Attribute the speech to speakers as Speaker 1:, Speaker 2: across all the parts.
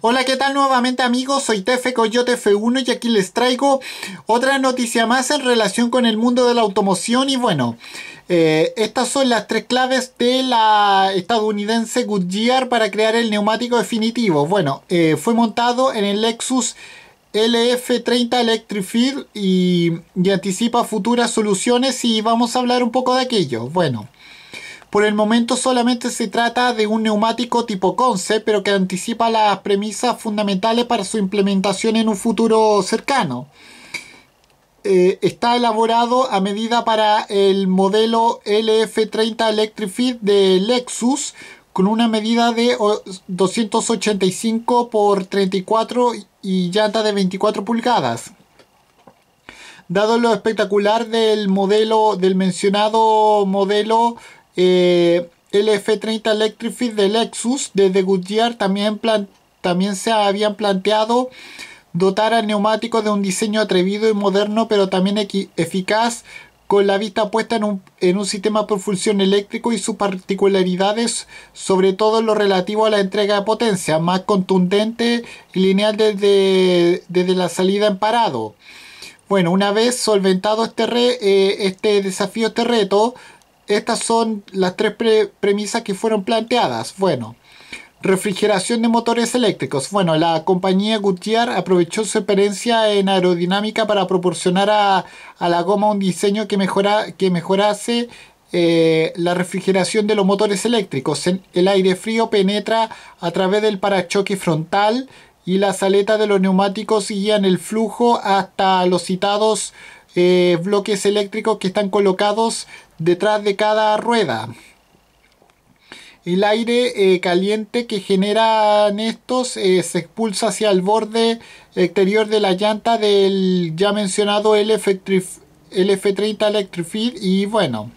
Speaker 1: Hola, ¿qué tal nuevamente amigos? Soy Tefe Coyote F1 y aquí les traigo otra noticia más en relación con el mundo de la automoción y bueno, eh, estas son las tres claves de la estadounidense Goodyear para crear el neumático definitivo. Bueno, eh, fue montado en el Lexus LF30 Electric y, y anticipa futuras soluciones y vamos a hablar un poco de aquello. Bueno. Por el momento solamente se trata de un neumático tipo concept... pero que anticipa las premisas fundamentales para su implementación en un futuro cercano. Eh, está elaborado a medida para el modelo LF30 Electric Fit de Lexus con una medida de 285 x 34 y llanta de 24 pulgadas. Dado lo espectacular del modelo del mencionado modelo eh, el F30 Electric de Lexus desde Goodyear también, también se habían planteado dotar al neumático de un diseño atrevido y moderno pero también eficaz con la vista puesta en un, sistema de propulsión eléctrico y sus particularidades, sobre todo en lo relativo a la entrega de potencia, más contundente y lineal desde, la salida en parado. Bueno, una vez solventado este, eh, este desafío, este reto, estas son las tres premisas que fueron planteadas. Bueno, refrigeración de motores eléctricos. Bueno, la compañía Gutiérrez aprovechó su experiencia en aerodinámica para proporcionar a, la goma un diseño que, mejora, que mejorase eh, la refrigeración de los motores eléctricos. El aire frío penetra a través del parachoque frontal y las aletas de los neumáticos guían el flujo hasta los citados eh, bloques eléctricos que están colocados detrás de cada rueda. El aire eh, caliente que generan estos eh, se expulsa hacia el borde exterior de la llanta del ya mencionado LF, 30 Electric y bueno,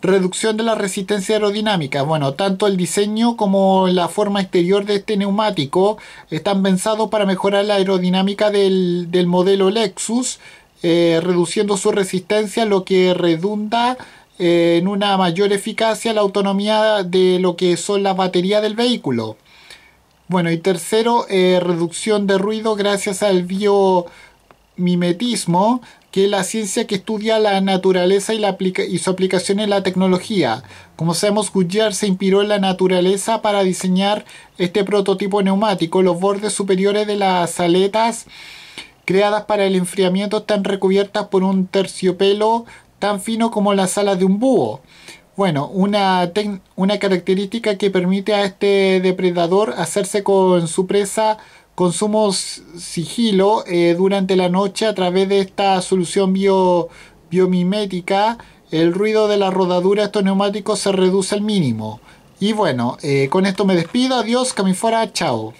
Speaker 1: reducción de la resistencia aerodinámica. Bueno, tanto el diseño como la forma exterior de este neumático están pensados para mejorar la aerodinámica del, modelo Lexus, eh, reduciendo su resistencia, lo que redunda en una mayor eficacia la autonomía de lo que son las baterías del vehículo. Bueno, y tercero, eh, reducción de ruido gracias al biomimetismo, que es la ciencia que estudia la naturaleza y, la y su aplicación en la tecnología. Como sabemos, Goodyear se inspiró en la naturaleza para diseñar este prototipo neumático. Los bordes superiores de las aletas creadas para el enfriamiento están recubiertas por un terciopelo tan fino como las alas de un búho. Bueno, una, característica que permite a este depredador hacerse con su presa con sumo sigilo eh, durante la noche a través de esta solución biomimética. El ruido de la rodadura de estos neumáticos se reduce al mínimo. Y bueno, eh, con esto me despido. Adiós, Camifora, chao.